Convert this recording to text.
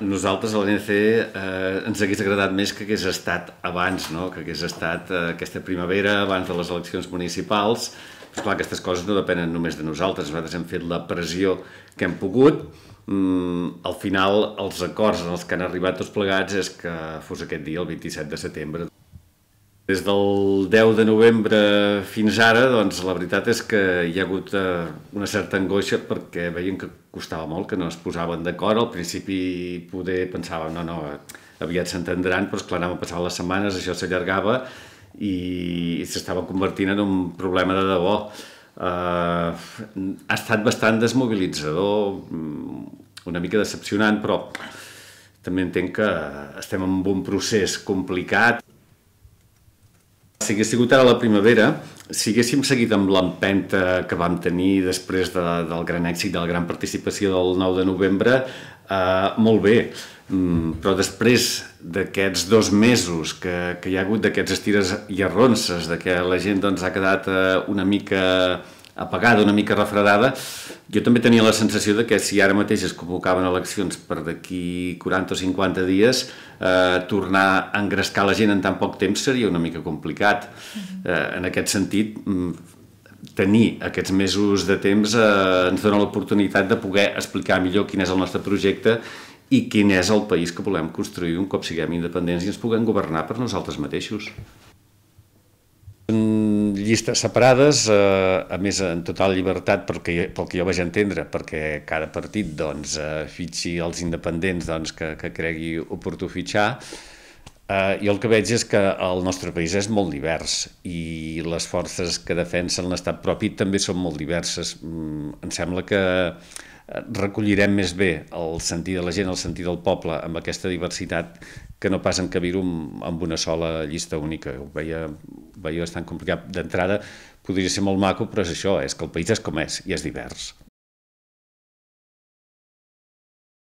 Nosaltres, a l'ANC, eh, ens hauria agradat més que hagués estat abans, no? que hagués estat eh, aquesta primavera, abans de les eleccions municipals. Però, clar, aquestes coses no depenen només de nosaltres. Nosaltres hem fet la pressió que hem pogut. Mm, al final, els acords en els que han arribat tots plegats és que fos aquest dia, el 27 de setembre. Des del 10 de novembre fins ara, doncs, la veritat és que hi ha hagut eh, una certa angoixa perquè veien que costava molt, que no es posaven d'acord. Al principi poder pensava, no, no, aviat s'entendran, però esclar, anaven passant les setmanes, això s'allargava i s'estava convertint en un problema de debò. Uh, ha estat bastant desmobilitzador, mm, una mica decepcionant, però també entenc que estem en un procés complicat si hagués sigut ara la primavera, si haguéssim seguit amb l'empenta que vam tenir després de, del gran èxit, de la gran participació del 9 de novembre, eh, molt bé, mm, però després d'aquests dos mesos que, que hi ha hagut d'aquests estires i arronses, de que la gent doncs, ha quedat eh, una mica apagada, una mica refredada, jo també tenia la sensació de que si ara mateix es convocaven eleccions per d'aquí 40 o 50 dies, eh, tornar a engrescar la gent en tan poc temps seria una mica complicat. Mm-hmm. Eh, en aquest sentit, mm, tenir aquests mesos de temps eh, ens dona l'oportunitat de poder explicar millor quin és el nostre projecte i quin és el país que volem construir un cop siguem independents i ens puguem governar per nosaltres mateixos llistes separades, eh, a més en total llibertat pel que, pel que jo vaig entendre, perquè cada partit doncs, eh, fitxi els independents doncs, que, que cregui oportú fitxar, eh, i el que veig és que el nostre país és molt divers i les forces que defensen l'estat propi també són molt diverses. Mm, em sembla que eh, recollirem més bé el sentit de la gent, el sentit del poble, amb aquesta diversitat que no pas encabir-ho amb una sola llista única. Ho veia Veieu, és tan complicat. D'entrada, podria ser molt maco, però és això, és que el país és com és i és divers.